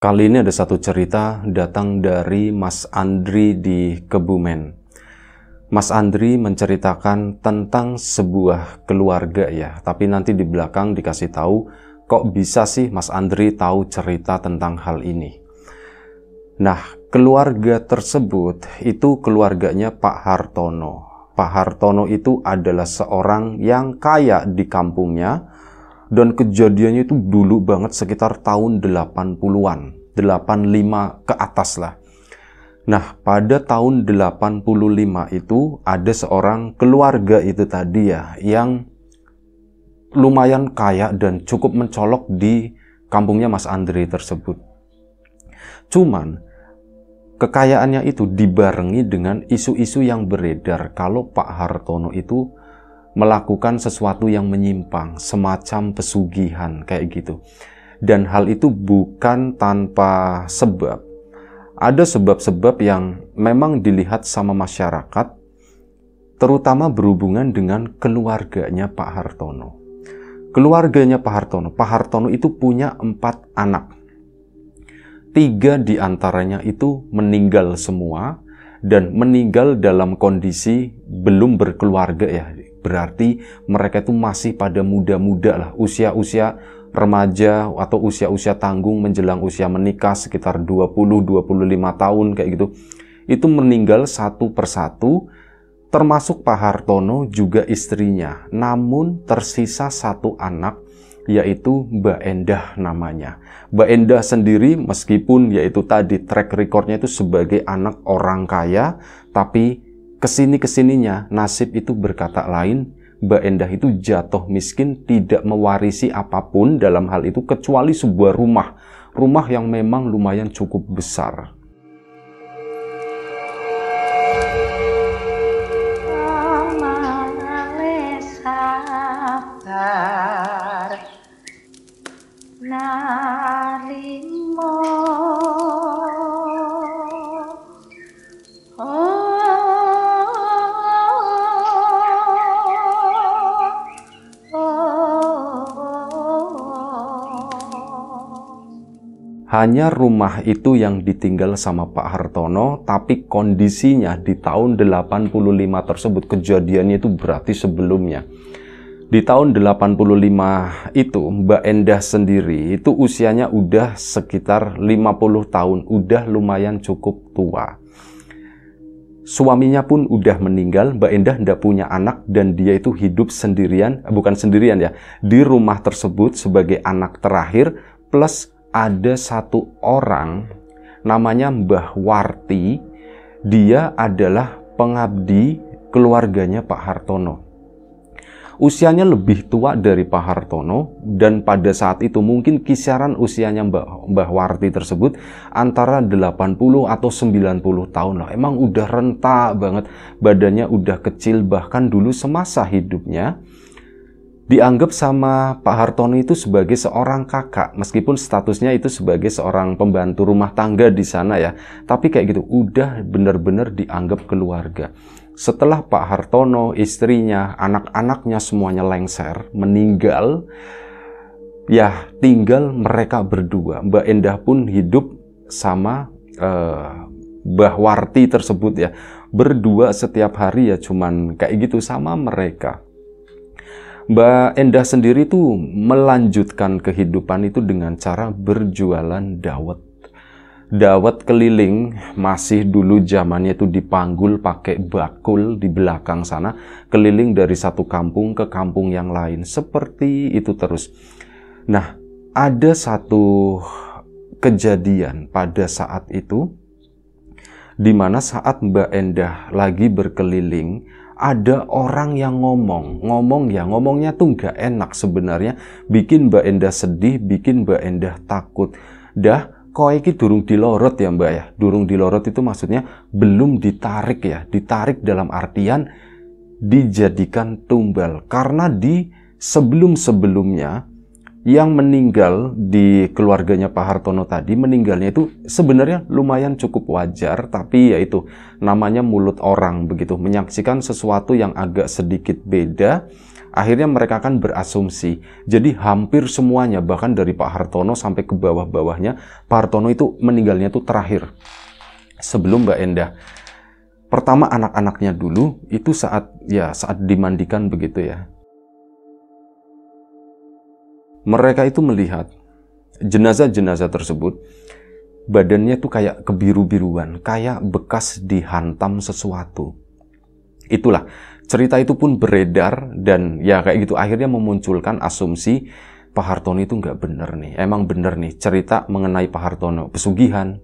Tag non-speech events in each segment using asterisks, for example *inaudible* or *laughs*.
Kali ini ada satu cerita datang dari Mas Andri di Kebumen. Mas Andri menceritakan tentang sebuah keluarga ya, tapi nanti di belakang dikasih tahu kok bisa sih Mas Andri tahu cerita tentang hal ini. Nah, keluarga tersebut itu keluarganya Pak Hartono. Pak Hartono itu adalah seorang yang kaya di kampungnya, dan kejadiannya itu dulu banget sekitar tahun 80-an. 85 ke atas lah. Nah, pada tahun 85 itu ada seorang keluarga itu tadi ya yang lumayan kaya dan cukup mencolok di kampungnya Mas Andre tersebut. Cuman kekayaannya itu dibarengi dengan isu-isu yang beredar kalau Pak Hartono itu melakukan sesuatu yang menyimpang, semacam pesugihan kayak gitu. Dan hal itu bukan tanpa sebab. Ada sebab-sebab yang memang dilihat sama masyarakat, terutama berhubungan dengan keluarganya Pak Hartono. Keluarganya Pak Hartono, Pak Hartono itu punya empat anak. Tiga di antaranya itu meninggal semua, dan meninggal dalam kondisi belum berkeluarga ya Berarti mereka itu masih pada muda-muda lah, usia-usia remaja atau usia-usia tanggung menjelang usia menikah sekitar 20-25 tahun kayak gitu. Itu meninggal satu persatu termasuk Pak Hartono juga istrinya. Namun tersisa satu anak yaitu Mbak Endah namanya. Mbak Endah sendiri meskipun yaitu tadi track recordnya itu sebagai anak orang kaya tapi kesini-kesininya nasib itu berkata lain, Mbak Endah itu jatuh miskin tidak mewarisi apapun dalam hal itu kecuali sebuah rumah. Rumah yang memang lumayan cukup besar. hanya rumah itu yang ditinggal sama Pak Hartono, tapi kondisinya di tahun 85 tersebut kejadiannya itu berarti sebelumnya. Di tahun 85 itu Mbak Endah sendiri itu usianya udah sekitar 50 tahun, udah lumayan cukup tua. Suaminya pun udah meninggal, Mbak Endah ndak punya anak dan dia itu hidup sendirian, eh, bukan sendirian ya, di rumah tersebut sebagai anak terakhir plus ada satu orang namanya Mbah Warti. Dia adalah pengabdi keluarganya Pak Hartono. Usianya lebih tua dari Pak Hartono dan pada saat itu mungkin kisaran usianya Mbah, Mbah Warti tersebut antara 80 atau 90 tahun lah. Emang udah renta banget, badannya udah kecil bahkan dulu semasa hidupnya dianggap sama Pak Hartono itu sebagai seorang kakak meskipun statusnya itu sebagai seorang pembantu rumah tangga di sana ya tapi kayak gitu udah bener-bener dianggap keluarga setelah Pak Hartono istrinya anak-anaknya semuanya lengser meninggal ya tinggal mereka berdua Mbak Endah pun hidup sama eh, Mbah Warti tersebut ya berdua setiap hari ya cuman kayak gitu sama mereka Mbak Endah sendiri tuh melanjutkan kehidupan itu dengan cara berjualan dawet. Dawet keliling masih dulu zamannya itu dipanggul pakai bakul di belakang sana, keliling dari satu kampung ke kampung yang lain. Seperti itu terus. Nah, ada satu kejadian pada saat itu di mana saat Mbak Endah lagi berkeliling ada orang yang ngomong, ngomong ya, ngomongnya tuh nggak enak sebenarnya, bikin Mbak Endah sedih, bikin Mbak Endah takut. Dah, kok ini durung dilorot ya Mbak ya. Durung dilorot itu maksudnya belum ditarik ya, ditarik dalam artian dijadikan tumbal. Karena di sebelum-sebelumnya yang meninggal di keluarganya Pak Hartono tadi meninggalnya itu sebenarnya lumayan cukup wajar tapi yaitu namanya mulut orang begitu menyaksikan sesuatu yang agak sedikit beda akhirnya mereka akan berasumsi jadi hampir semuanya bahkan dari Pak Hartono sampai ke bawah-bawahnya Pak Hartono itu meninggalnya itu terakhir sebelum Mbak Endah pertama anak-anaknya dulu itu saat ya saat dimandikan begitu ya mereka itu melihat jenazah-jenazah tersebut badannya tuh kayak kebiru-biruan, kayak bekas dihantam sesuatu. Itulah, cerita itu pun beredar dan ya kayak gitu akhirnya memunculkan asumsi Pak Hartono itu nggak bener nih. Emang bener nih cerita mengenai Pak Hartono pesugihan,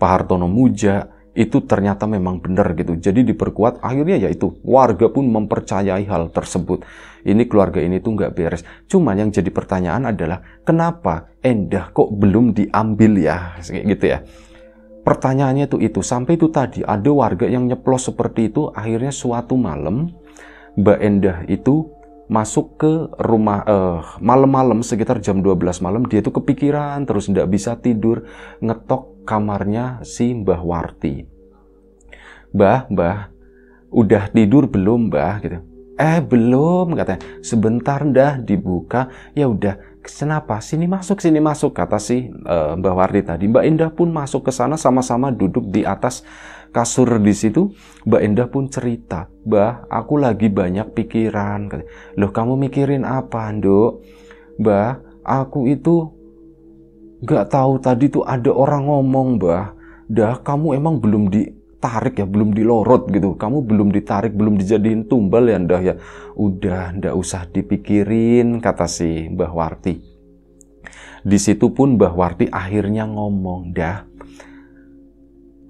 Pak Hartono muja, itu ternyata memang benar gitu. Jadi diperkuat akhirnya yaitu warga pun mempercayai hal tersebut. Ini keluarga ini tuh nggak beres. Cuman yang jadi pertanyaan adalah kenapa Endah kok belum diambil ya gitu ya. Pertanyaannya tuh itu sampai itu tadi ada warga yang nyeplos seperti itu akhirnya suatu malam Mbak Endah itu masuk ke rumah eh, malam-malam sekitar jam 12 malam dia tuh kepikiran terus nggak bisa tidur ngetok kamarnya si Mbah Warti. Mbah, Mbah, udah tidur belum Mbah? Gitu. Eh belum katanya. Sebentar dah dibuka. Ya udah. Kenapa? Sini masuk, sini masuk kata si uh, e, warti Warti tadi. Mbak Indah pun masuk ke sana sama-sama duduk di atas kasur di situ. Mbak Indah pun cerita, "Mbah, aku lagi banyak pikiran." Loh, kamu mikirin apa, Nduk? Mbah, aku itu Gak tahu tadi tuh ada orang ngomong, bah dah kamu emang belum ditarik ya, belum dilorot gitu. Kamu belum ditarik, belum dijadiin tumbal ya, ndah ya. Udah, ndak usah dipikirin, kata si Mbah Warti. Di situ pun Mbah Warti akhirnya ngomong, dah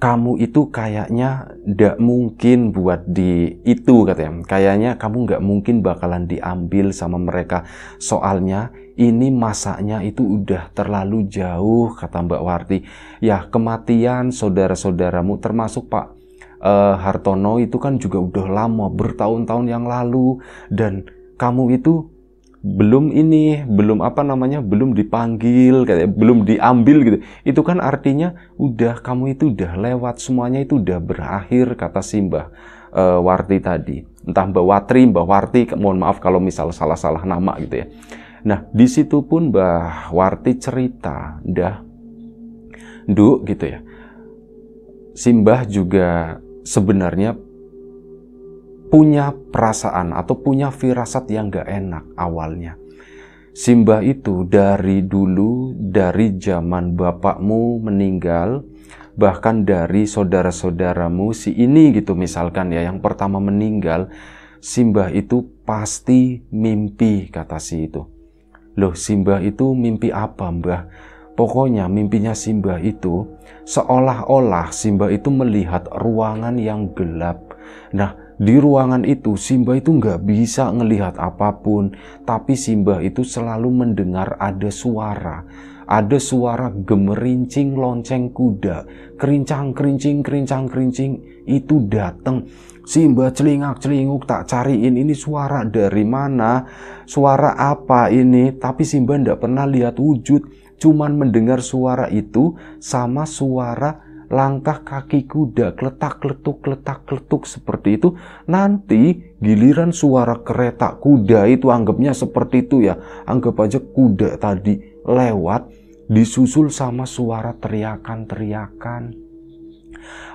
kamu itu kayaknya tidak mungkin buat di itu katanya. Kayaknya kamu nggak mungkin bakalan diambil sama mereka. Soalnya ini masaknya itu udah terlalu jauh kata Mbak Warti. Ya kematian saudara-saudaramu termasuk Pak uh, Hartono itu kan juga udah lama bertahun-tahun yang lalu dan kamu itu belum ini, belum apa namanya, belum dipanggil, kayak belum diambil gitu. Itu kan artinya udah kamu itu udah lewat semuanya itu udah berakhir kata Simbah e, eh, Warti tadi. Entah Mbak Watri, Mbak Warti, mohon maaf kalau misal salah-salah nama gitu ya. Nah, di situ pun Mbah Warti cerita, dah Duk gitu ya. Simbah juga sebenarnya punya perasaan atau punya firasat yang gak enak awalnya. Simbah itu dari dulu, dari zaman bapakmu meninggal, bahkan dari saudara-saudaramu si ini gitu misalkan ya, yang pertama meninggal, Simbah itu pasti mimpi kata si itu. Loh Simbah itu mimpi apa mbah? Pokoknya mimpinya Simbah itu seolah-olah Simbah itu melihat ruangan yang gelap. Nah, di ruangan itu Simba itu nggak bisa ngelihat apapun, tapi Simba itu selalu mendengar ada suara. Ada suara gemerincing lonceng kuda, kerincang kerincing kerincang kerincing itu datang. Simba celingak celinguk tak cariin ini suara dari mana, suara apa ini. Tapi Simba ndak pernah lihat wujud, cuman mendengar suara itu sama suara langkah kaki kuda, letak letuk letak letuk seperti itu, nanti giliran suara kereta kuda itu anggapnya seperti itu ya. Anggap aja kuda tadi lewat disusul sama suara teriakan-teriakan.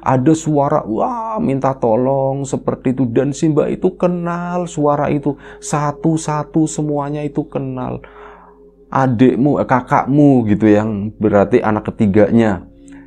Ada suara wah minta tolong seperti itu dan Simba itu kenal suara itu satu-satu semuanya itu kenal adikmu, eh, kakakmu gitu yang berarti anak ketiganya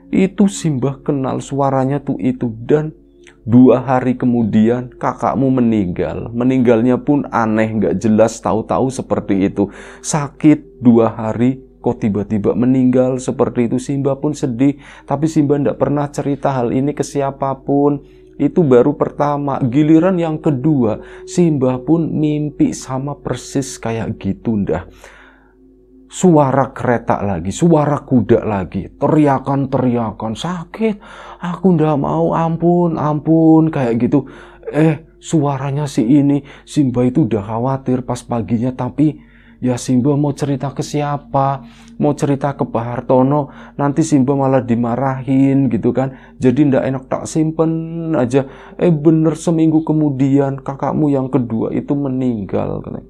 itu Simbah kenal suaranya tuh itu dan dua hari kemudian kakakmu meninggal. Meninggalnya pun aneh nggak jelas tahu-tahu seperti itu. Sakit dua hari kok tiba-tiba meninggal seperti itu. Simbah pun sedih tapi Simbah tidak pernah cerita hal ini ke siapapun. Itu baru pertama. Giliran yang kedua, Simbah pun mimpi sama persis kayak gitu ndah suara kereta lagi, suara kuda lagi, teriakan-teriakan, sakit, aku ndak mau, ampun, ampun, kayak gitu. Eh, suaranya si ini, Simba itu udah khawatir pas paginya, tapi ya Simba mau cerita ke siapa, mau cerita ke Pak Hartono, nanti Simba malah dimarahin gitu kan. Jadi ndak enak tak simpen aja. Eh bener seminggu kemudian kakakmu yang kedua itu meninggal. Kan?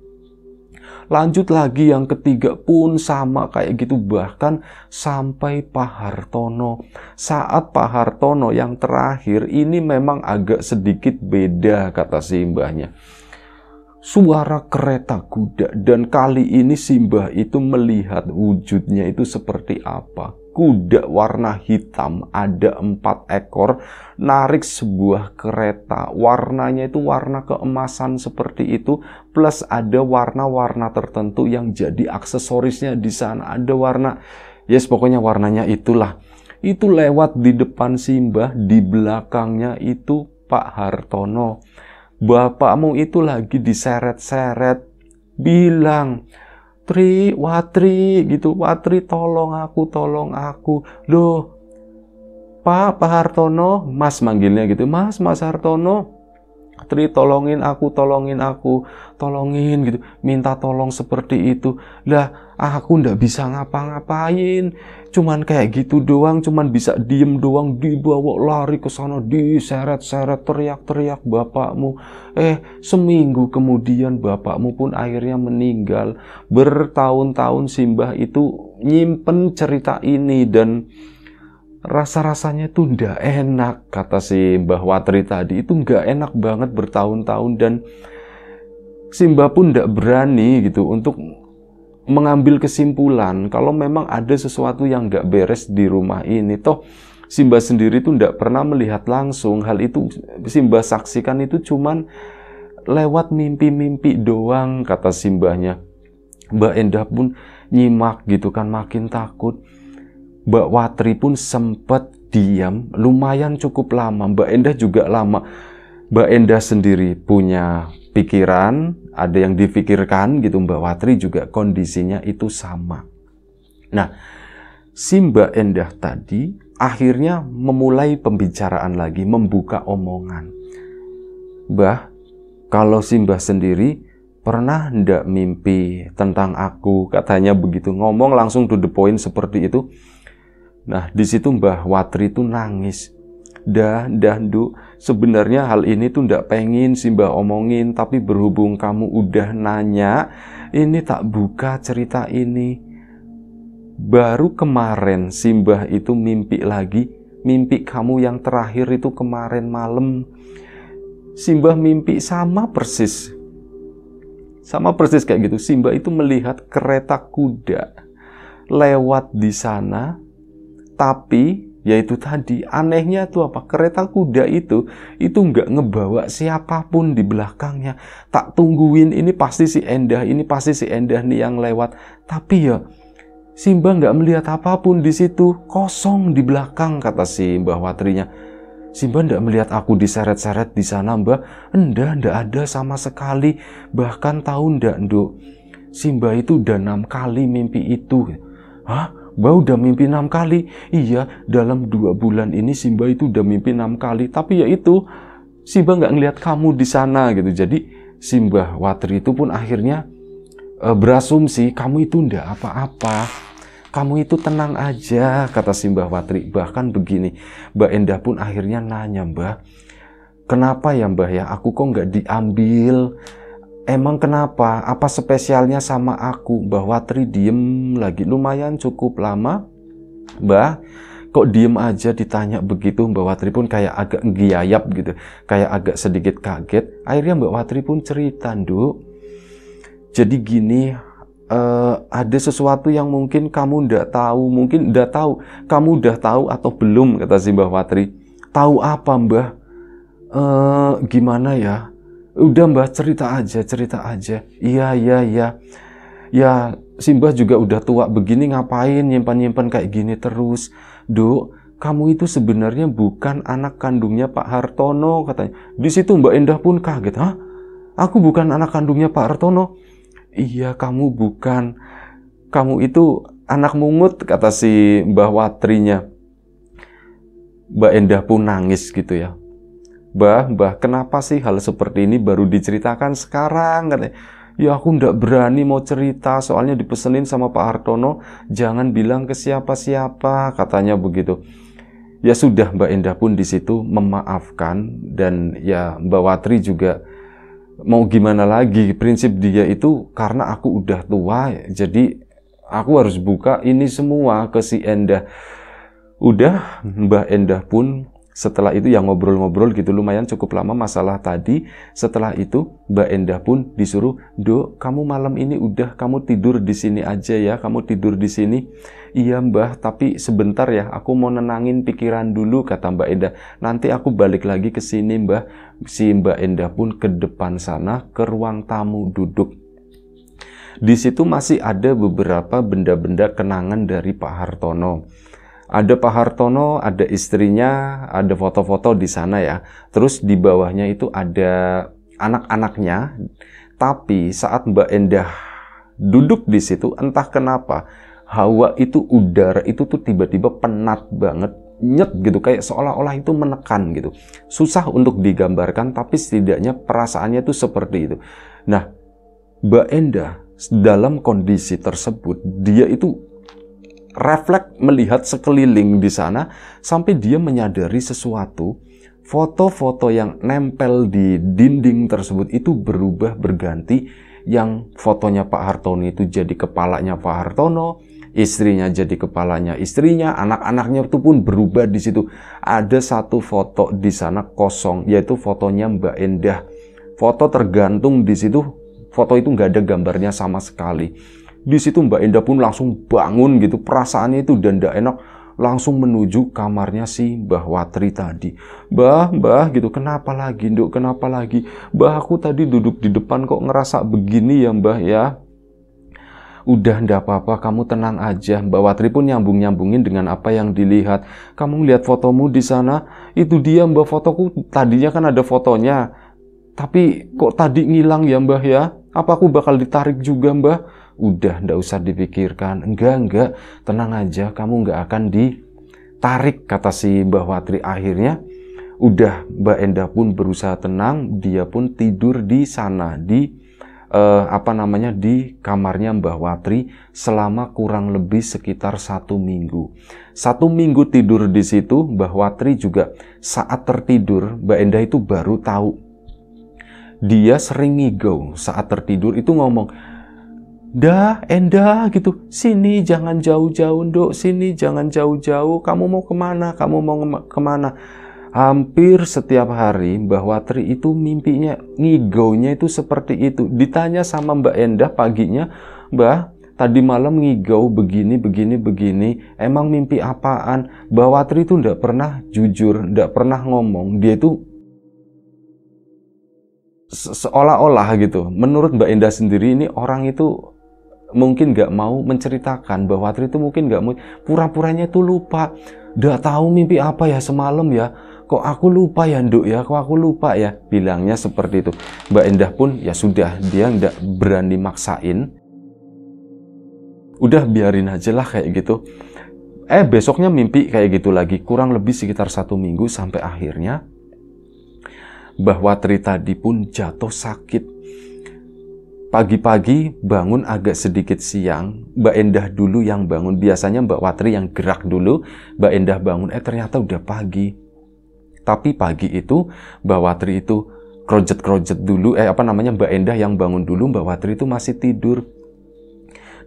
lanjut lagi yang ketiga pun sama kayak gitu bahkan sampai Pak Hartono saat Pak Hartono yang terakhir ini memang agak sedikit beda kata si mbahnya suara kereta kuda dan kali ini Simbah itu melihat wujudnya itu seperti apa kuda warna hitam ada empat ekor narik sebuah kereta warnanya itu warna keemasan seperti itu plus ada warna-warna tertentu yang jadi aksesorisnya di sana ada warna yes pokoknya warnanya itulah itu lewat di depan Simbah di belakangnya itu Pak Hartono bapakmu itu lagi diseret-seret bilang Tri, Watri gitu, Watri tolong aku, tolong aku. Loh, Pak, Pak Hartono, Mas manggilnya gitu, Mas, Mas Hartono, Tri tolongin aku, tolongin aku, tolongin gitu, minta tolong seperti itu. Lah, aku ndak bisa ngapa-ngapain cuman kayak gitu doang, cuman bisa diem doang, dibawa lari ke sana, diseret-seret, teriak-teriak bapakmu. Eh, seminggu kemudian bapakmu pun akhirnya meninggal. Bertahun-tahun Simbah itu nyimpen cerita ini dan rasa-rasanya tuh ndak enak, kata si Mbah Watri tadi. Itu nggak enak banget bertahun-tahun dan Simbah pun ndak berani gitu untuk mengambil kesimpulan kalau memang ada sesuatu yang nggak beres di rumah ini. Toh Simba sendiri tuh nggak pernah melihat langsung hal itu. Simba saksikan itu cuman lewat mimpi-mimpi doang kata simbahnya. Mbak Endah pun nyimak gitu kan makin takut. Mbak Watri pun sempat diam lumayan cukup lama. Mbak Endah juga lama. Mbak Endah sendiri punya pikiran, ada yang difikirkan gitu Mbak Watri juga kondisinya itu sama. Nah, si Mbak Endah tadi akhirnya memulai pembicaraan lagi, membuka omongan. Mbah, kalau Simba sendiri pernah ndak mimpi tentang aku katanya begitu ngomong langsung to the point seperti itu nah di situ Mbah Watri itu nangis dah, dah, du. Sebenarnya hal ini tuh ndak pengen Simba omongin, tapi berhubung kamu udah nanya, ini tak buka cerita ini. Baru kemarin Simbah itu mimpi lagi, mimpi kamu yang terakhir itu kemarin malam. Simbah mimpi sama persis. Sama persis kayak gitu. Simbah itu melihat kereta kuda lewat di sana, tapi yaitu tadi anehnya tuh apa kereta kuda itu itu nggak ngebawa siapapun di belakangnya tak tungguin ini pasti si Endah ini pasti si Endah nih yang lewat tapi ya Simba nggak melihat apapun di situ kosong di belakang kata si Mbah Watrinya Simba ndak melihat aku diseret-seret di sana mbah Endah ndak ada sama sekali bahkan tahun ndak nduk Simba itu udah enam kali mimpi itu Hah? Mbah udah mimpi enam kali. Iya, dalam dua bulan ini Simba itu udah mimpi enam kali. Tapi ya itu, Simba nggak ngelihat kamu di sana gitu. Jadi Simba Watri itu pun akhirnya e, berasumsi kamu itu ndak apa-apa. Kamu itu tenang aja, kata Simba Watri. Bahkan begini, Mbak Endah pun akhirnya nanya, Mbah, kenapa ya Mbah ya, aku kok nggak diambil emang kenapa? Apa spesialnya sama aku? Bahwa Tri diem lagi lumayan cukup lama. Mbah, kok diem aja ditanya begitu? Mbak Watri pun kayak agak giayap gitu. Kayak agak sedikit kaget. Akhirnya Mbak Watri pun cerita, duk Jadi gini, uh, ada sesuatu yang mungkin kamu ndak tahu. Mungkin ndak tahu. Kamu udah tahu atau belum, kata si Mbah Watri. Tahu apa, Mbah? Uh, gimana ya? udah mbah cerita aja cerita aja iya iya iya ya Simbah juga udah tua begini ngapain nyimpan-nyimpan kayak gini terus Dok kamu itu sebenarnya bukan anak kandungnya Pak Hartono katanya di situ Mbak Endah pun kaget hah aku bukan anak kandungnya Pak Hartono iya kamu bukan kamu itu anak mungut kata si Mbah Watrinya Mbak Endah pun nangis gitu ya Bah, mbah kenapa sih hal seperti ini baru diceritakan sekarang? Katanya, ya aku ndak berani mau cerita soalnya dipesenin sama Pak Hartono jangan bilang ke siapa-siapa katanya begitu. Ya sudah Mbak Endah pun di situ memaafkan dan ya Mbak Watri juga mau gimana lagi prinsip dia itu karena aku udah tua jadi aku harus buka ini semua ke si Endah. Udah Mbak Endah pun setelah itu yang ngobrol-ngobrol gitu lumayan cukup lama masalah tadi. Setelah itu Mbak Endah pun disuruh, do kamu malam ini udah kamu tidur di sini aja ya, kamu tidur di sini." "Iya, Mbah, tapi sebentar ya, aku mau nenangin pikiran dulu," kata Mbak Endah. "Nanti aku balik lagi ke sini, Mbah." Si Mbak Endah pun ke depan sana ke ruang tamu duduk di situ masih ada beberapa benda-benda kenangan dari Pak Hartono. Ada Pak Hartono, ada istrinya, ada foto-foto di sana ya. Terus di bawahnya itu ada anak-anaknya. Tapi saat Mbak Endah duduk di situ, entah kenapa hawa itu udara itu tuh tiba-tiba penat banget nyet gitu kayak seolah-olah itu menekan gitu susah untuk digambarkan tapi setidaknya perasaannya tuh seperti itu nah Mbak Endah dalam kondisi tersebut dia itu refleks melihat sekeliling di sana sampai dia menyadari sesuatu foto-foto yang nempel di dinding tersebut itu berubah berganti yang fotonya Pak Hartono itu jadi kepalanya Pak Hartono, istrinya jadi kepalanya istrinya, anak-anaknya itu pun berubah di situ. Ada satu foto di sana kosong, yaitu fotonya Mbak Endah. Foto tergantung di situ, foto itu nggak ada gambarnya sama sekali di situ Mbak Indah pun langsung bangun gitu, perasaannya itu dan tidak enak langsung menuju kamarnya si Mbah Watri tadi. Mbah, Mbah gitu, kenapa lagi, Nduk? Kenapa lagi? Mbah, aku tadi duduk di depan kok ngerasa begini ya, Mbah ya. Udah ndak apa-apa, kamu tenang aja. Mbah Watri pun nyambung-nyambungin dengan apa yang dilihat. Kamu lihat fotomu di sana, itu dia mbah fotoku. Tadinya kan ada fotonya. Tapi kok tadi ngilang ya, Mbah ya? Apa aku bakal ditarik juga, Mbah? udah ndak usah dipikirkan enggak enggak tenang aja kamu enggak akan ditarik kata si Mbah Watri akhirnya udah Mbak Enda pun berusaha tenang dia pun tidur di sana di eh, apa namanya di kamarnya Mbah Watri selama kurang lebih sekitar satu minggu satu minggu tidur di situ Mbah Watri juga saat tertidur Mbak Enda itu baru tahu dia sering ngigau saat tertidur itu ngomong Dah, endah gitu. Sini jangan jauh-jauh, dok. Sini jangan jauh-jauh. Kamu mau kemana? Kamu mau kemana? Hampir setiap hari Mbah Watri itu mimpinya, ngigonya itu seperti itu. Ditanya sama Mbak Endah paginya, Mbah, tadi malam ngigau begini, begini, begini. Emang mimpi apaan? Mbah Watri itu ndak pernah jujur, ndak pernah ngomong. Dia itu seolah-olah gitu. Menurut Mbak Endah sendiri ini orang itu mungkin nggak mau menceritakan bahwa Tri itu mungkin nggak mau pura-puranya tuh lupa nggak tahu mimpi apa ya semalam ya kok aku lupa ya nduk ya kok aku lupa ya bilangnya seperti itu Mbak Endah pun ya sudah dia nggak berani maksain udah biarin aja lah kayak gitu eh besoknya mimpi kayak gitu lagi kurang lebih sekitar satu minggu sampai akhirnya bahwa Tri tadi pun jatuh sakit pagi-pagi bangun agak sedikit siang, Mbak Endah dulu yang bangun. Biasanya Mbak Watri yang gerak dulu, Mbak Endah bangun. Eh ternyata udah pagi. Tapi pagi itu Mbak Watri itu krojet-krojet dulu, eh apa namanya Mbak Endah yang bangun dulu, Mbak Watri itu masih tidur.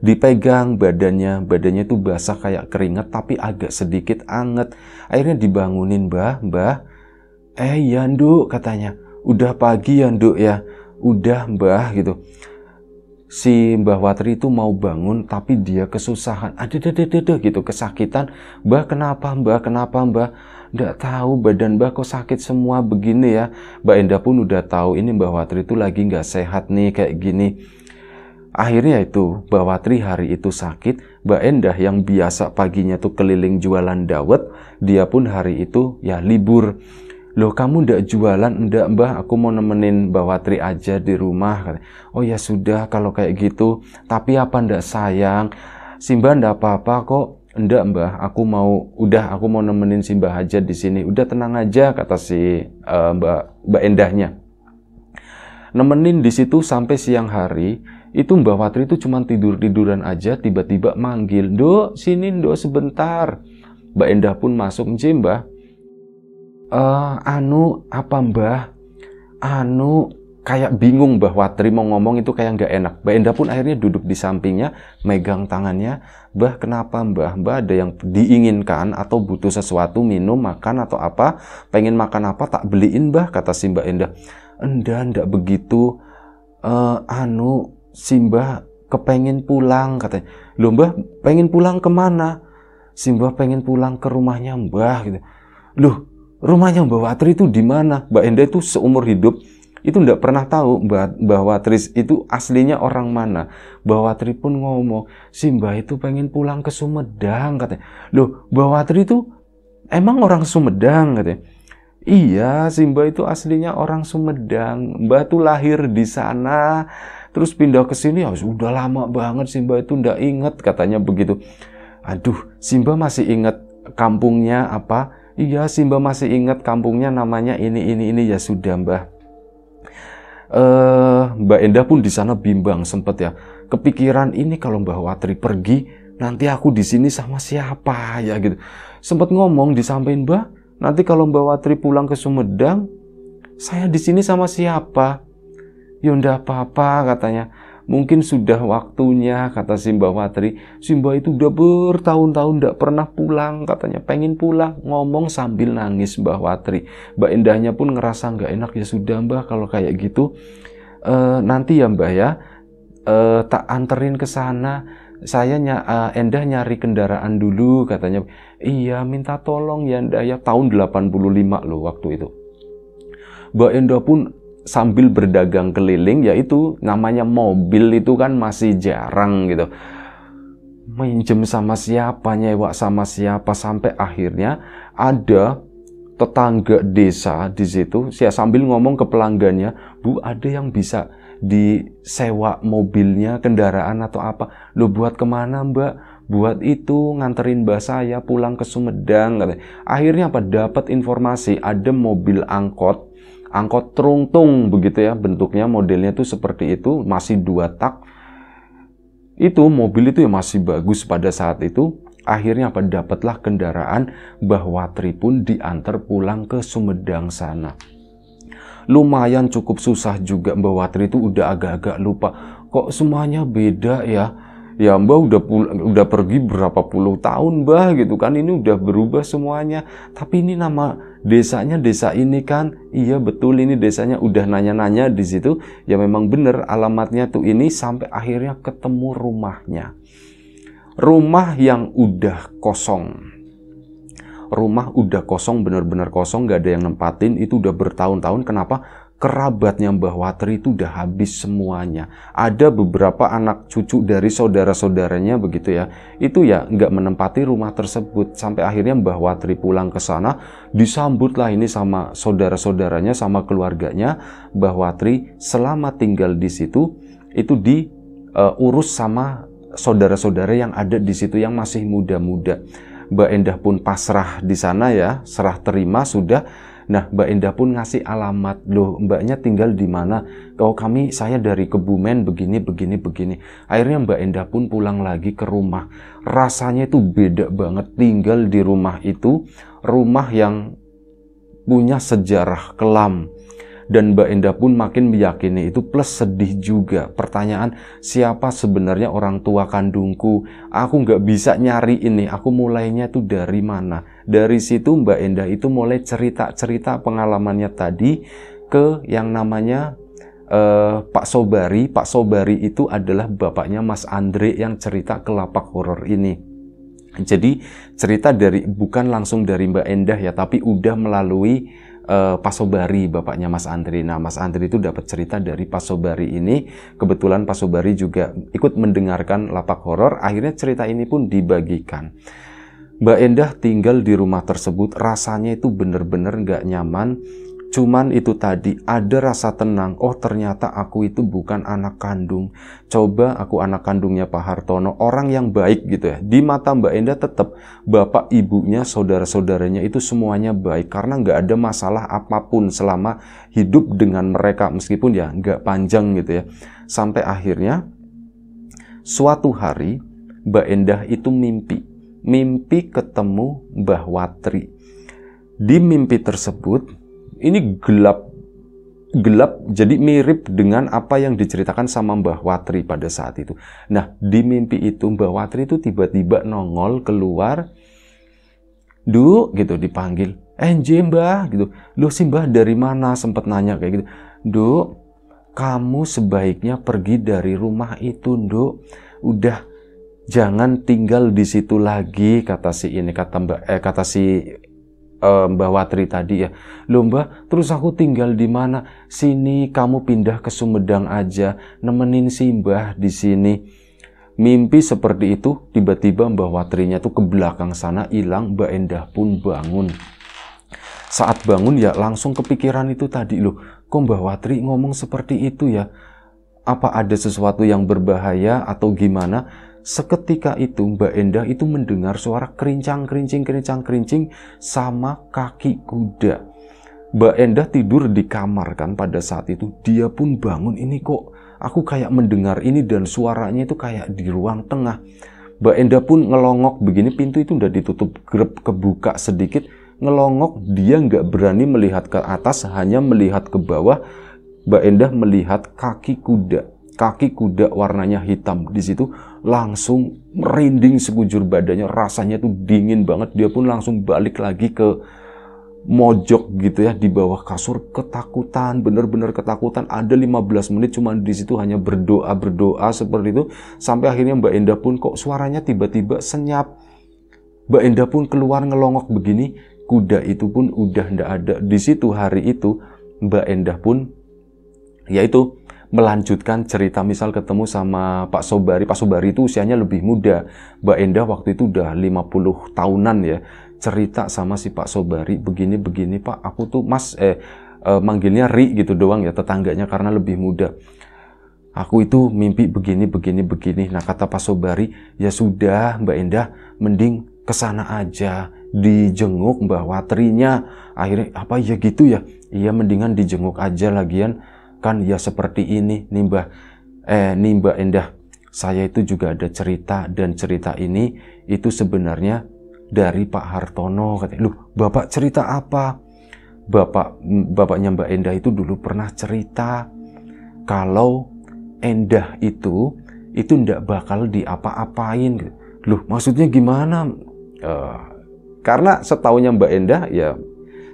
Dipegang badannya, badannya itu basah kayak keringat tapi agak sedikit anget. Akhirnya dibangunin Mbah, Mbah. Eh Yandu katanya, udah pagi Yandu ya, udah Mbah gitu si Mbah Watri itu mau bangun tapi dia kesusahan ada gitu kesakitan Mbah kenapa Mbah kenapa Mbah ndak tahu badan Mbah kok sakit semua begini ya Mbak Endah pun udah tahu ini Mbah Watri itu lagi nggak sehat nih kayak gini akhirnya itu Mbah Watri hari itu sakit Mbak Endah yang biasa paginya tuh keliling jualan dawet dia pun hari itu ya libur loh kamu ndak jualan ndak mbah aku mau nemenin mbak Watri aja di rumah oh ya sudah kalau kayak gitu tapi apa ndak sayang Simba ndak apa-apa kok ndak mbah aku mau udah aku mau nemenin Simba aja di sini udah tenang aja kata si uh, eh, mbak mbak Endahnya nemenin di situ sampai siang hari itu Mbak Watri itu cuma tidur-tiduran aja tiba-tiba manggil, do sini do sebentar." Mbak Endah pun masuk, Mbah." uh, anu apa mbah anu kayak bingung mbah Tri mau ngomong itu kayak nggak enak. Mbak Enda pun akhirnya duduk di sampingnya, megang tangannya. Mbah kenapa mbah? Mbah ada yang diinginkan atau butuh sesuatu, minum, makan atau apa. Pengen makan apa tak beliin mbah, kata si Mbak Enda. Enda ndak begitu. Uh, anu, si mbah kepengen pulang katanya. Loh mbah pengen pulang kemana? Si mbah pengen pulang ke rumahnya mbah gitu. Loh rumahnya Mbak Watri itu di mana. Mbak Enda itu seumur hidup itu tidak pernah tahu Mbak Mbak Watris itu aslinya orang mana. Mbak Watri pun ngomong, si Mbak itu pengen pulang ke Sumedang katanya. Loh, Mbak Watri itu emang orang Sumedang katanya. Iya, Simba itu aslinya orang Sumedang. Mbak tuh lahir di sana, terus pindah ke sini. Ya, sudah lama banget Simba itu ndak inget katanya begitu. Aduh, Simba masih inget kampungnya apa? Iya sih mbak masih ingat kampungnya namanya ini ini ini ya sudah mbah. Uh, mbak eh, Endah pun di sana bimbang sempet ya. Kepikiran ini kalau Mbah Watri pergi nanti aku di sini sama siapa ya gitu. Sempet ngomong disampaikan Mbah nanti kalau Mbak Watri pulang ke Sumedang saya di sini sama siapa? Ya apa-apa katanya. Mungkin sudah waktunya, kata Simba Watri. Simba itu udah bertahun-tahun tidak pernah pulang, katanya pengen pulang, ngomong sambil nangis Mbah Watri. Mbak Indahnya pun ngerasa nggak enak, ya sudah Mbah kalau kayak gitu. E, nanti ya Mbah ya, e, tak anterin ke sana, saya ny eh, Endah nyari kendaraan dulu katanya. Iya, minta tolong ya Endah ya tahun 85 loh waktu itu. Mbak Endah pun sambil berdagang keliling yaitu namanya mobil itu kan masih jarang gitu minjem sama siapa nyewa sama siapa sampai akhirnya ada tetangga desa di situ saya sambil ngomong ke pelanggannya bu ada yang bisa disewa mobilnya kendaraan atau apa lo buat kemana mbak buat itu nganterin mbak saya pulang ke Sumedang akhirnya apa dapat informasi ada mobil angkot angkot terungtung begitu ya bentuknya modelnya tuh seperti itu masih dua tak itu mobil itu ya masih bagus pada saat itu akhirnya apa dapatlah kendaraan bahwa Tri pun diantar pulang ke Sumedang sana lumayan cukup susah juga bahwa Watri itu udah agak-agak lupa kok semuanya beda ya ya mbah udah udah pergi berapa puluh tahun mbah gitu kan ini udah berubah semuanya tapi ini nama desanya desa ini kan iya betul ini desanya udah nanya-nanya di situ ya memang bener alamatnya tuh ini sampai akhirnya ketemu rumahnya rumah yang udah kosong rumah udah kosong bener-bener kosong gak ada yang nempatin itu udah bertahun-tahun kenapa kerabatnya Mbah Watri itu udah habis semuanya. Ada beberapa anak cucu dari saudara-saudaranya begitu ya. Itu ya nggak menempati rumah tersebut. Sampai akhirnya Mbah Watri pulang ke sana, disambutlah ini sama saudara-saudaranya, sama keluarganya. Mbah Watri selama tinggal di situ, itu diurus e, uh, sama saudara-saudara yang ada di situ yang masih muda-muda. Mbak Endah pun pasrah di sana ya, serah terima sudah Nah, Mbak Endah pun ngasih alamat, loh, Mbaknya tinggal di mana? Kalau kami, saya dari Kebumen, begini, begini, begini. Akhirnya Mbak Endah pun pulang lagi ke rumah. Rasanya itu beda banget tinggal di rumah itu, rumah yang punya sejarah kelam dan Mbak Endah pun makin meyakini itu plus sedih juga. Pertanyaan siapa sebenarnya orang tua kandungku? Aku nggak bisa nyari ini. Aku mulainya tuh dari mana? Dari situ Mbak Endah itu mulai cerita-cerita pengalamannya tadi ke yang namanya uh, Pak Sobari. Pak Sobari itu adalah bapaknya Mas Andre yang cerita ke lapak horor ini. Jadi cerita dari bukan langsung dari Mbak Endah ya, tapi udah melalui uh, Pasobari bapaknya Mas Andri. Nah, Mas Andri itu dapat cerita dari Pasobari ini. Kebetulan Pasobari juga ikut mendengarkan lapak horor. Akhirnya cerita ini pun dibagikan. Mbak Endah tinggal di rumah tersebut, rasanya itu benar-benar nggak nyaman. Cuman itu tadi ada rasa tenang, oh ternyata aku itu bukan anak kandung. Coba aku anak kandungnya Pak Hartono, orang yang baik gitu ya. Di mata Mbak Enda tetap bapak ibunya, saudara-saudaranya itu semuanya baik. Karena nggak ada masalah apapun selama hidup dengan mereka. Meskipun ya nggak panjang gitu ya. Sampai akhirnya suatu hari Mbak Endah itu mimpi. Mimpi ketemu Mbah Watri. Di mimpi tersebut, ini gelap gelap jadi mirip dengan apa yang diceritakan sama Mbah Watri pada saat itu. Nah, di mimpi itu Mbah Watri itu tiba-tiba nongol keluar Duh, gitu dipanggil. Eh, NJ Mbah gitu. Lu sih Mbah dari mana sempat nanya kayak gitu. Duh, kamu sebaiknya pergi dari rumah itu, Du. Udah jangan tinggal di situ lagi kata si ini kata Mbah eh kata si uh, eh, Mbak Watri tadi ya. Loh Mbak, terus aku tinggal di mana? Sini kamu pindah ke Sumedang aja, nemenin si Mbah di sini. Mimpi seperti itu tiba-tiba Mbah Watrinya tuh ke belakang sana hilang, Mbak Endah pun bangun. Saat bangun ya langsung kepikiran itu tadi loh. Kok Mbah Watri ngomong seperti itu ya? Apa ada sesuatu yang berbahaya atau gimana? Seketika itu Mbak Endah itu mendengar suara kerincang, kerincing, kerincang, kerincing sama kaki kuda. Mbak Endah tidur di kamar kan pada saat itu. Dia pun bangun ini kok aku kayak mendengar ini dan suaranya itu kayak di ruang tengah. Mbak Endah pun ngelongok begini pintu itu udah ditutup grep kebuka sedikit. Ngelongok dia nggak berani melihat ke atas hanya melihat ke bawah. Mbak Endah melihat kaki kuda. Kaki kuda warnanya hitam di situ langsung merinding sekujur badannya, rasanya tuh dingin banget. Dia pun langsung balik lagi ke mojok gitu ya di bawah kasur ketakutan bener-bener ketakutan ada 15 menit cuman di situ hanya berdoa berdoa seperti itu sampai akhirnya Mbak Enda pun kok suaranya tiba-tiba senyap Mbak Enda pun keluar ngelongok begini kuda itu pun udah ndak ada di situ hari itu Mbak Enda pun yaitu melanjutkan cerita misal ketemu sama Pak Sobari Pak Sobari itu usianya lebih muda Mbak Endah waktu itu udah 50 tahunan ya cerita sama si Pak Sobari begini begini Pak aku tuh Mas eh, eh manggilnya Ri gitu doang ya tetangganya karena lebih muda aku itu mimpi begini begini begini nah kata Pak Sobari ya sudah Mbak Endah mending kesana aja dijenguk Mbak Watrinya akhirnya apa ya gitu ya iya mendingan dijenguk aja lagian kan ya seperti ini nimba eh nimba endah saya itu juga ada cerita dan cerita ini itu sebenarnya dari Pak Hartono katanya lu bapak cerita apa bapak bapaknya Mbak Endah itu dulu pernah cerita kalau Endah itu itu ndak bakal diapa-apain lu gitu. maksudnya gimana? Uh, karena setahunya Mbak Endah ya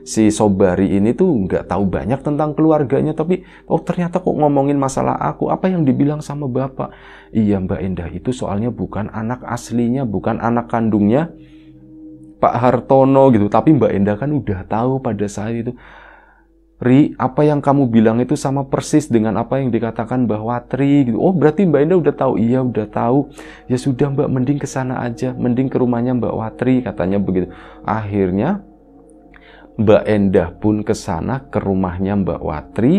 si Sobari ini tuh nggak tahu banyak tentang keluarganya tapi oh ternyata kok ngomongin masalah aku apa yang dibilang sama bapak iya Mbak Endah itu soalnya bukan anak aslinya bukan anak kandungnya Pak Hartono gitu tapi Mbak Endah kan udah tahu pada saat itu Ri, apa yang kamu bilang itu sama persis dengan apa yang dikatakan Mbak Watri gitu. Oh, berarti Mbak Indah udah tahu. Iya, udah tahu. Ya sudah, Mbak, mending ke sana aja, mending ke rumahnya Mbak Watri katanya begitu. Akhirnya Mbak Endah pun ke sana ke rumahnya Mbak Watri.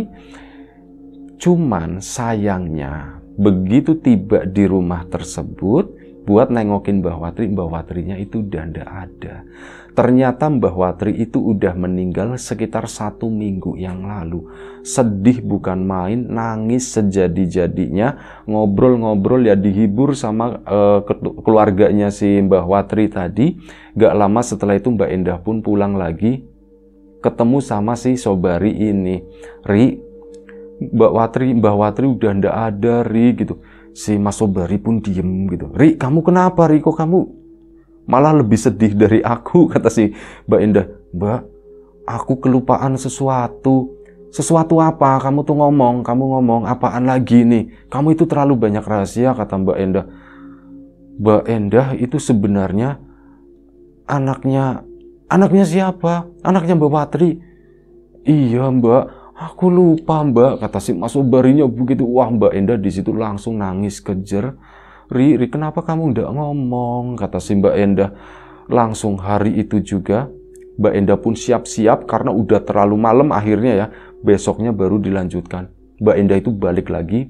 Cuman sayangnya begitu tiba di rumah tersebut buat nengokin Mbak Watri, Mbak Watrinya itu udah ndak ada. Ternyata Mbak Watri itu udah meninggal sekitar satu minggu yang lalu. Sedih bukan main, nangis sejadi-jadinya, ngobrol-ngobrol ya dihibur sama uh, keluarganya si Mbak Watri tadi. Gak lama setelah itu Mbak Endah pun pulang lagi ketemu sama si Sobari ini. Ri, Mbak Watri, Mbak Watri udah ndak ada, Ri, gitu. Si Mas Sobari pun diem, gitu. Ri, kamu kenapa, Ri? Kok kamu malah lebih sedih dari aku, *laughs* kata si Mbak Indah. Mbak, aku kelupaan sesuatu. Sesuatu apa? Kamu tuh ngomong, kamu ngomong, apaan lagi nih? Kamu itu terlalu banyak rahasia, kata Mbak Endah. Mbak Endah itu sebenarnya anaknya Anaknya siapa? Anaknya Mbak Patri. Iya Mbak, aku lupa Mbak, kata si Mas Sobarinya begitu. Wah Mbak Enda di situ langsung nangis kejer. Ri, Ri, kenapa kamu tidak ngomong? Kata si Mbak Enda. Langsung hari itu juga, Mbak Enda pun siap-siap karena udah terlalu malam akhirnya ya. Besoknya baru dilanjutkan. Mbak Enda itu balik lagi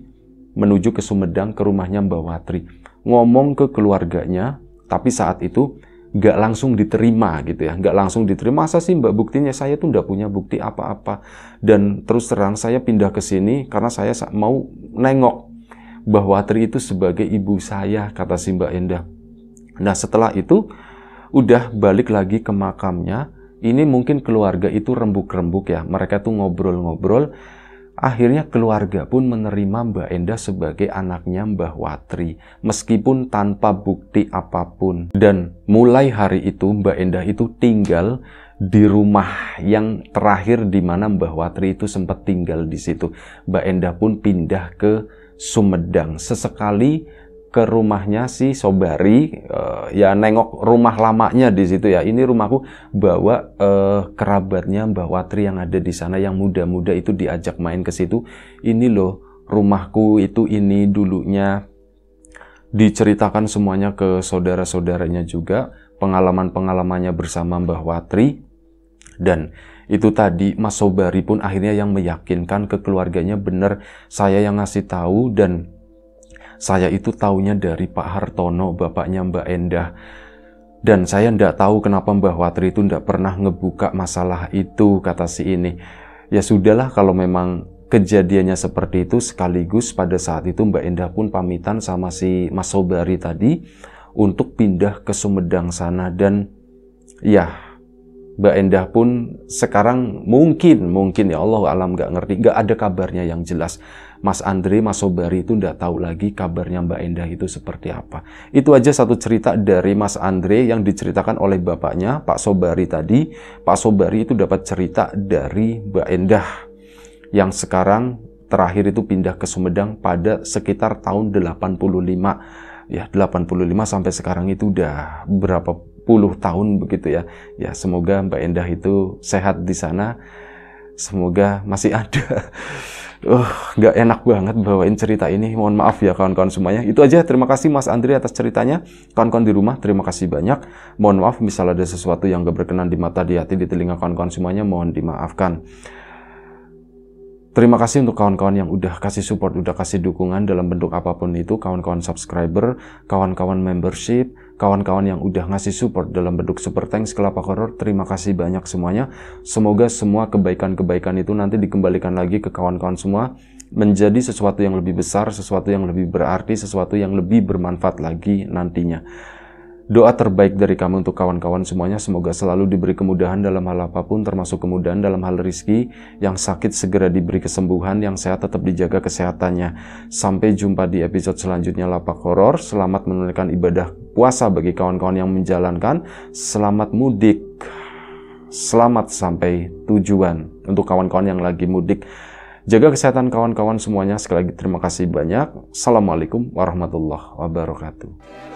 menuju ke Sumedang ke rumahnya Mbak Watri. Ngomong ke keluarganya, tapi saat itu nggak langsung diterima gitu ya nggak langsung diterima masa sih mbak buktinya saya tuh nggak punya bukti apa-apa dan terus terang saya pindah ke sini karena saya mau nengok bahwa Tri itu sebagai ibu saya kata si mbak Endah nah setelah itu udah balik lagi ke makamnya ini mungkin keluarga itu rembuk-rembuk ya mereka tuh ngobrol-ngobrol Akhirnya keluarga pun menerima Mbak Enda sebagai anaknya Mbah Watri, meskipun tanpa bukti apapun. Dan mulai hari itu Mbak Enda itu tinggal di rumah yang terakhir di mana Mbah Watri itu sempat tinggal di situ. Mbak Enda pun pindah ke Sumedang. Sesekali ke rumahnya si Sobari uh, ya nengok rumah lamanya di situ ya ini rumahku bawa uh, kerabatnya Mbak Watri yang ada di sana yang muda-muda itu diajak main ke situ ini loh rumahku itu ini dulunya diceritakan semuanya ke saudara-saudaranya juga pengalaman-pengalamannya bersama Mbah Watri dan itu tadi Mas Sobari pun akhirnya yang meyakinkan ke keluarganya benar saya yang ngasih tahu dan saya itu taunya dari Pak Hartono, bapaknya Mbak Endah. Dan saya ndak tahu kenapa Mbah Watri itu ndak pernah ngebuka masalah itu, kata si ini. Ya sudahlah kalau memang kejadiannya seperti itu sekaligus pada saat itu Mbak Endah pun pamitan sama si Mas Sobari tadi untuk pindah ke Sumedang sana dan ya Mbak Endah pun sekarang mungkin, mungkin ya Allah alam nggak ngerti, nggak ada kabarnya yang jelas. Mas Andre, Mas Sobari itu tidak tahu lagi kabarnya Mbak Endah itu seperti apa. Itu aja satu cerita dari Mas Andre yang diceritakan oleh bapaknya, Pak Sobari tadi. Pak Sobari itu dapat cerita dari Mbak Endah yang sekarang terakhir itu pindah ke Sumedang pada sekitar tahun 85. Ya, 85 sampai sekarang itu udah berapa puluh tahun begitu ya. Ya, semoga Mbak Endah itu sehat di sana. Semoga masih ada. *laughs* Uh, nggak uh, enak banget bawain cerita ini. Mohon maaf ya kawan-kawan semuanya. Itu aja. Terima kasih Mas Andri atas ceritanya. Kawan-kawan di rumah, terima kasih banyak. Mohon maaf misalnya ada sesuatu yang gak berkenan di mata, di hati, di telinga kawan-kawan semuanya. Mohon dimaafkan. Terima kasih untuk kawan-kawan yang udah kasih support, udah kasih dukungan dalam bentuk apapun itu, kawan-kawan subscriber, kawan-kawan membership, kawan-kawan yang udah ngasih support dalam bentuk super thanks kelapa horror terima kasih banyak semuanya semoga semua kebaikan-kebaikan itu nanti dikembalikan lagi ke kawan-kawan semua menjadi sesuatu yang lebih besar sesuatu yang lebih berarti sesuatu yang lebih bermanfaat lagi nantinya Doa terbaik dari kami untuk kawan-kawan semuanya semoga selalu diberi kemudahan dalam hal apapun termasuk kemudahan dalam hal rizki yang sakit segera diberi kesembuhan yang sehat tetap dijaga kesehatannya sampai jumpa di episode selanjutnya Lapak Horor selamat menunaikan ibadah puasa bagi kawan-kawan yang menjalankan selamat mudik selamat sampai tujuan untuk kawan-kawan yang lagi mudik jaga kesehatan kawan-kawan semuanya sekali lagi terima kasih banyak assalamualaikum warahmatullahi wabarakatuh